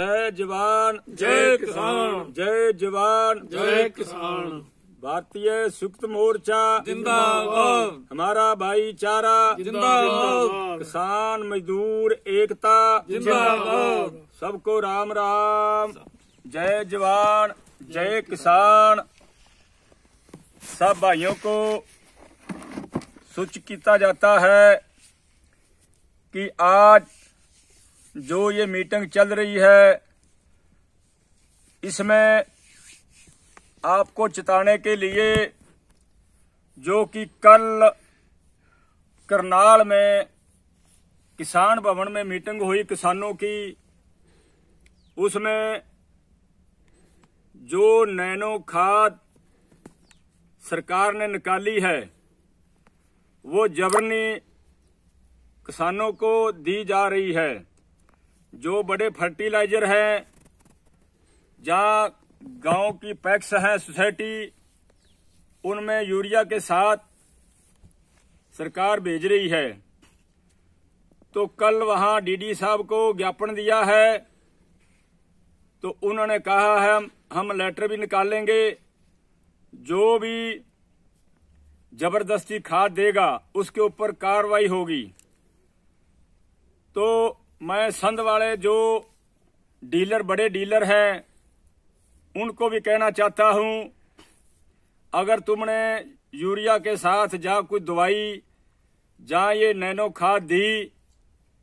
जय जवान जय किसान जय जवान जय किसान भारतीय सुक्त मोर्चा जिंदाबाद हमारा भाईचारा जिंदाबाद किसान मजदूर एकता जिंदाबाद सबको राम राम जय जवान जय किसान सब भाइयों को सूचित किया जाता है कि आज जो ये मीटिंग चल रही है इसमें आपको चिताने के लिए जो कि कल करनाल में किसान भवन में मीटिंग हुई किसानों की उसमें जो नैनो खाद सरकार ने निकाली है वो जबरनी किसानों को दी जा रही है जो बड़े फर्टिलाइजर हैं या गांव की पैक्स हैं सोसाइटी उनमें यूरिया के साथ सरकार भेज रही है तो कल वहां डीडी साहब को ज्ञापन दिया है तो उन्होंने कहा है हम लेटर भी निकालेंगे जो भी जबरदस्ती खाद देगा उसके ऊपर कार्रवाई होगी तो मैं संध वाले जो डीलर बड़े डीलर हैं उनको भी कहना चाहता हूं अगर तुमने यूरिया के साथ जहाँ कोई दवाई जहाँ ये नैनो खाद दी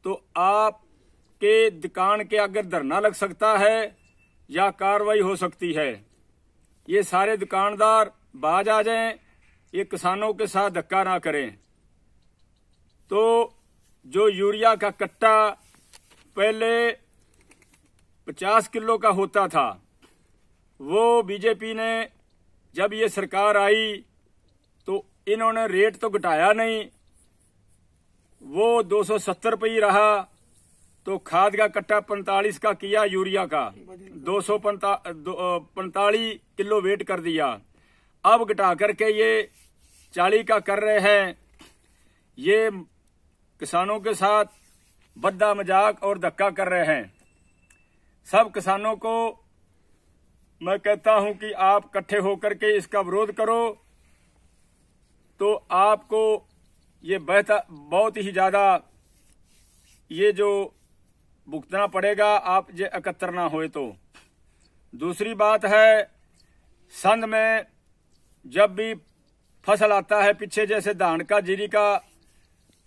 तो आपके दुकान के अगर धरना लग सकता है या कार्रवाई हो सकती है ये सारे दुकानदार बाज आ जाएं ये किसानों के साथ धक्का ना करें तो जो यूरिया का कट्टा पहले 50 किलो का होता था वो बीजेपी ने जब ये सरकार आई तो इन्होंने रेट तो घटाया नहीं वो 270 रुपये ही रहा तो खाद का कट्टा 45 का किया यूरिया का दो सौ पैंतालीस किलो वेट कर दिया अब घटा करके ये 40 का कर रहे हैं ये किसानों के साथ बद्दा मजाक और धक्का कर रहे हैं सब किसानों को मैं कहता हूं कि आप इकट्ठे होकर के इसका विरोध करो तो आपको ये बेहतर बहुत ही ज्यादा ये जो भुगतना पड़ेगा आप ये एकत्र ना होए तो दूसरी बात है संध में जब भी फसल आता है पीछे जैसे धान का जीरी का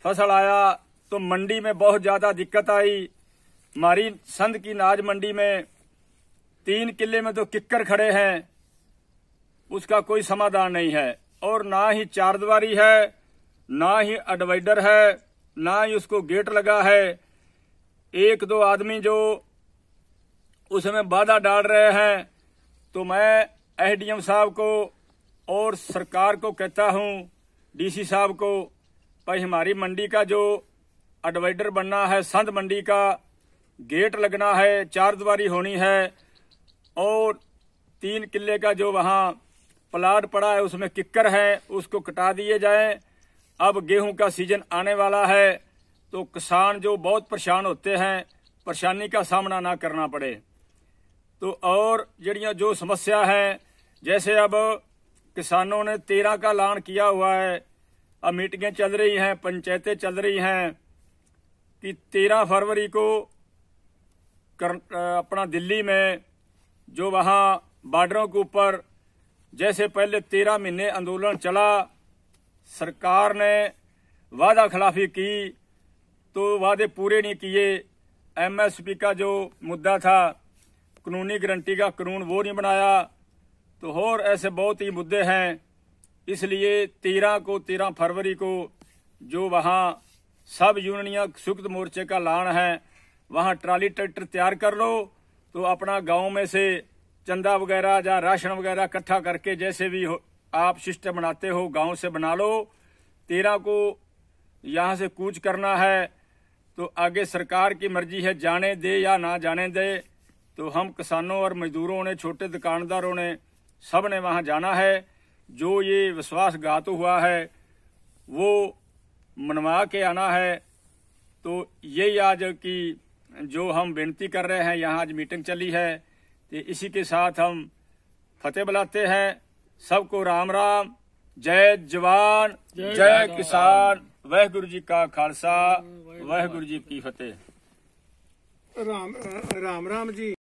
फसल आया तो मंडी में बहुत ज्यादा दिक्कत आई हमारी संत की नाज मंडी में तीन किले में तो किक्कर खड़े हैं उसका कोई समाधान नहीं है और ना ही चारद्वारी है ना ही अडवाइडर है ना ही उसको गेट लगा है एक दो आदमी जो उसमें बाधा डाल रहे हैं तो मैं एसडीएम साहब को और सरकार को कहता हूं डीसी साहब को भाई हमारी मंडी का जो डिवाइडर बनना है संत मंडी का गेट लगना है चार दीवारी होनी है और तीन किले का जो वहाँ प्लाट पड़ा है उसमें किक्कर है उसको कटा दिए जाए अब गेहूं का सीजन आने वाला है तो किसान जो बहुत परेशान होते हैं परेशानी का सामना ना करना पड़े तो और जड़िया जो समस्या है जैसे अब किसानों ने तेरह का लान किया हुआ है अब मीटिंगें चल रही हैं पंचायतें चल रही हैं कि तेरह फरवरी को कर, अपना दिल्ली में जो वहाँ बॉर्डरों के ऊपर जैसे पहले तेरह महीने आंदोलन चला सरकार ने वादा खिलाफी की तो वादे पूरे नहीं किए एमएसपी का जो मुद्दा था कानूनी गारंटी का कानून वो नहीं बनाया तो और ऐसे बहुत ही मुद्दे हैं इसलिए तेरह को तेरह फरवरी को जो वहाँ सब यूनियन संयुक्त मोर्चे का लान है वहां ट्राली ट्रैक्टर तैयार कर लो तो अपना गांव में से चंदा वगैरह या राशन वगैरह इकट्ठा करके जैसे भी हो आप सिस्टम बनाते हो गांव से बना लो तेरह को यहां से कूच करना है तो आगे सरकार की मर्जी है जाने दे या ना जाने दे तो हम किसानों और मजदूरों ने छोटे दुकानदारों ने सब ने वहाँ जाना है जो ये विश्वासघात हुआ है वो मनवा के आना है तो यही आज की जो हम विनती कर रहे हैं यहाँ आज मीटिंग चली है तो इसी के साथ हम फतेह बुलाते हैं सबको राम राम जय जवान जय किसान वाहगुरु जी का खालसा वाहगुरु जी की फतेह राम राम राम जी